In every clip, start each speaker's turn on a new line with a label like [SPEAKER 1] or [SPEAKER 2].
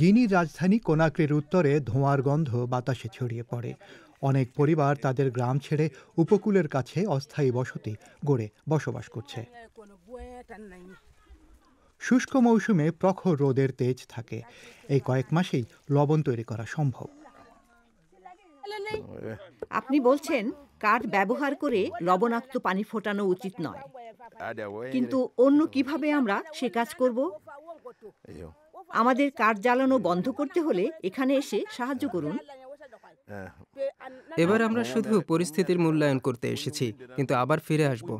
[SPEAKER 1] গিনির রাজধানী কোনাক্রির উত্তরে ধোঁয়ার গন্ধ বাতাসে ছড়িয়ে পড়ে অনেক পরিবার তাদের গ্রাম ছেড়ে উপকূলের কাছে অস্থায়ী বসতি গড়ে বসবাস করছে শুষ্ক মৌসুমে প্রখর রোদের তেজ থাকে এই কয়েক মাসেই লবণ তৈরি করা সম্ভব আপনি বলছেন কাঠ ব্যবহার করে লবণাক্ত পানি ফোটানো উচিত নয় কিন্তু অন্য কিভাবে আমরা সে কাজ করব আমাদের কার জ্বালানো বন্ধ করতে হলে এখানে এসে সাহায্য করুন
[SPEAKER 2] হ্যাঁ। এবার আমরা শুধু পরিস্থিতির মূল্যায়ন করতে এসেছি কিন্তু আবার ফিরে আসব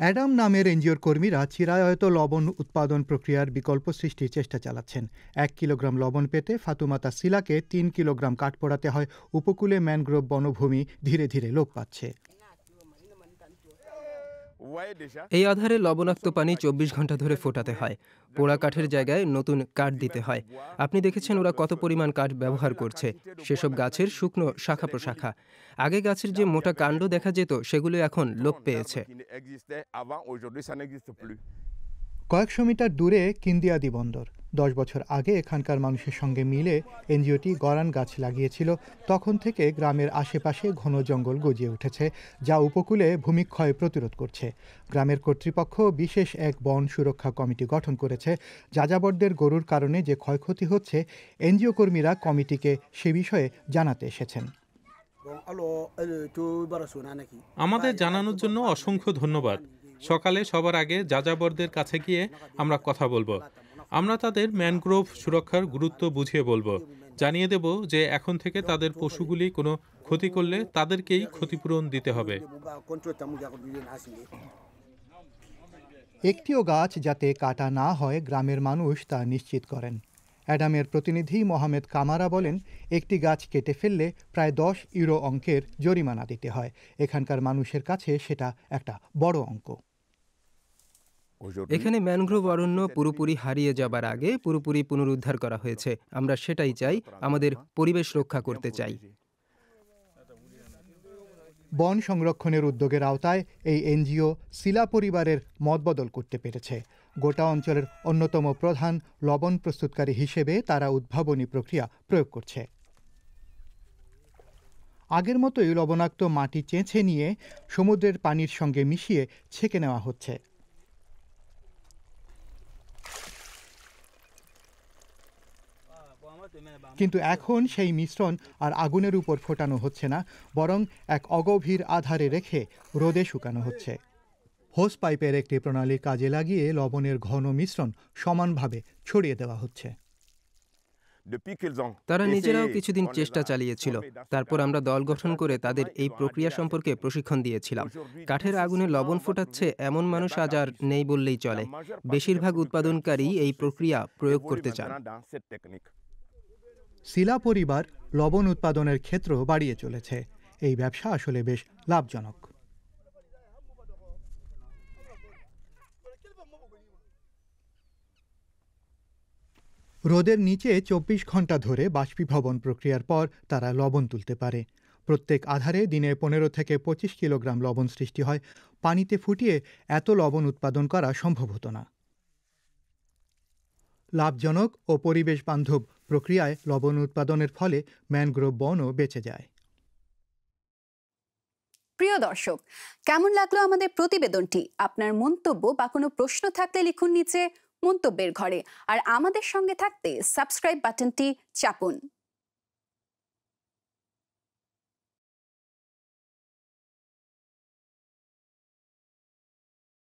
[SPEAKER 1] অ্যাডাম নামের এনজিওর কর্মীরা চিরায়ত লবণ উৎপাদন প্রক্রিয়ার বিকল্প সৃষ্টির চেষ্টা চালাচ্ছেন এক কিলোগ্রাম লবণ পেতে ফাতুমাতা সিলাকে তিন কিলোগ্রাম কাঠ পোড়াতে হয় উপকূলে ম্যানগ্রোভ বনভূমি ধীরে ধীরে লোপ পাচ্ছে
[SPEAKER 2] এই আধারে লবণাক্ত পানি চব্বিশ ঘন্টা ধরে ফোটাতে হয় পোড়া কাঠের জায়গায় নতুন কাঠ দিতে হয় আপনি দেখেছেন ওরা কত পরিমাণ কাঠ ব্যবহার করছে সেসব গাছের শুকনো শাখা প্রশাখা আগে গাছের যে মোটা কাণ্ড দেখা যেত সেগুলো এখন লোপ পেয়েছে
[SPEAKER 1] কয়েকশো মিটার দূরে কিন্দিয়াদি বন্দর দশ বছর আগে এখানকার মানুষের সঙ্গে মিলে এনজিওটি গরান গাছ লাগিয়েছিল তখন থেকে গ্রামের আশেপাশে ঘন জঙ্গল গজিয়ে উঠেছে যা উপকূলে ভূমিক্ষয় প্রতিরোধ করছে গ্রামের কর্তৃপক্ষ বিশেষ এক বন সুরক্ষা কমিটি গঠন করেছে যাযাবরদের গরুর কারণে যে ক্ষয়ক্ষতি হচ্ছে এনজিও কর্মীরা কমিটিকে সে বিষয়ে জানাতে এসেছেন
[SPEAKER 2] আমাদের জানানোর জন্য অসংখ্য ধন্যবাদ সকালে সবার আগে যাযাবরদের কাছে গিয়ে আমরা কথা বলবো আমরা তাদের ম্যানগ্রোভ সুরক্ষার গুরুত্ব বুঝিয়ে বলবো জানিয়ে দেব যে এখন থেকে তাদের পশুগুলি কোনো ক্ষতি করলে তাদেরকেই ক্ষতিপূরণ দিতে হবে
[SPEAKER 1] একটিও গাছ যাতে কাটা না হয় গ্রামের মানুষ তা নিশ্চিত করেন অ্যাডামের প্রতিনিধি মোহাম্মদ কামারা বলেন একটি গাছ কেটে ফেললে প্রায় দশ ইউরো অঙ্কের জরিমানা দিতে হয় এখানকার মানুষের কাছে সেটা একটা বড় অঙ্ক
[SPEAKER 2] এখানে ম্যানগ্রোভ অরণ্য পুরোপুরি হারিয়ে যাবার আগে পুরোপুরি পুনরুদ্ধার করা হয়েছে আমরা সেটাই চাই আমাদের পরিবেশ রক্ষা করতে চাই
[SPEAKER 1] বন সংরক্ষণের উদ্যোগের আওতায় এই এনজিও শিলা পরিবারের মতবদল করতে পেরেছে গোটা অঞ্চলের অন্যতম প্রধান লবণ প্রস্তুতকারী হিসেবে তারা উদ্ভাবনী প্রক্রিয়া প্রয়োগ করছে আগের মতোই লবণাক্ত মাটি চেঁচে নিয়ে সমুদ্রের পানির সঙ্গে মিশিয়ে ছেঁকে নেওয়া হচ্ছে কিন্তু এখন সেই মিশ্রণ আর আগুনের উপর ফোটানো হচ্ছে না বরং এক অগভীর আধারে রেখে রোদে শুকানো হচ্ছে হোস পাইপের একটি প্রণালী কাজে লাগিয়ে লবণের ঘন মিশ্রণ সমানভাবে ছড়িয়ে দেওয়া হচ্ছে
[SPEAKER 2] তারা নিজেরাও কিছুদিন চেষ্টা চালিয়েছিল তারপর আমরা দল গঠন করে তাদের এই প্রক্রিয়া সম্পর্কে প্রশিক্ষণ দিয়েছিলাম কাঠের আগুনে লবণ ফোটাচ্ছে এমন মানুষ আজ আর নেই বললেই চলে বেশিরভাগ উৎপাদনকারী এই প্রক্রিয়া প্রয়োগ করতে চান
[SPEAKER 1] শিলা পরিবার লবণ উৎপাদনের ক্ষেত্র বাড়িয়ে চলেছে এই ব্যবসা আসলে বেশ লাভজনক রোদের নিচে চব্বিশ ঘন্টা ধরে বাষ্পীভবন প্রক্রিয়ার পর তারা লবণ তুলতে পারে প্রত্যেক আধারে দিনে পনেরো থেকে পঁচিশ কিলোগ্রাম লবণ সৃষ্টি হয় পানিতে ফুটিয়ে এত লবণ উৎপাদন করা সম্ভব হতো না লাভজনক ও পরিবেশ বান্ধব প্রক্রিয়ায় লবণ উৎপাদনের ফলে ম্যানগ্রোভ বনও বেঁচে যায় প্রিয় দর্শক কেমন লাগলো আমাদের প্রতিবেদনটি আপনার মন্তব্য বা কোনো প্রশ্ন থাকলে লিখুন নিচে মন্তব্যের ঘরে আর আমাদের সঙ্গে থাকতে সাবস্ক্রাইব বাটনটি চাপুন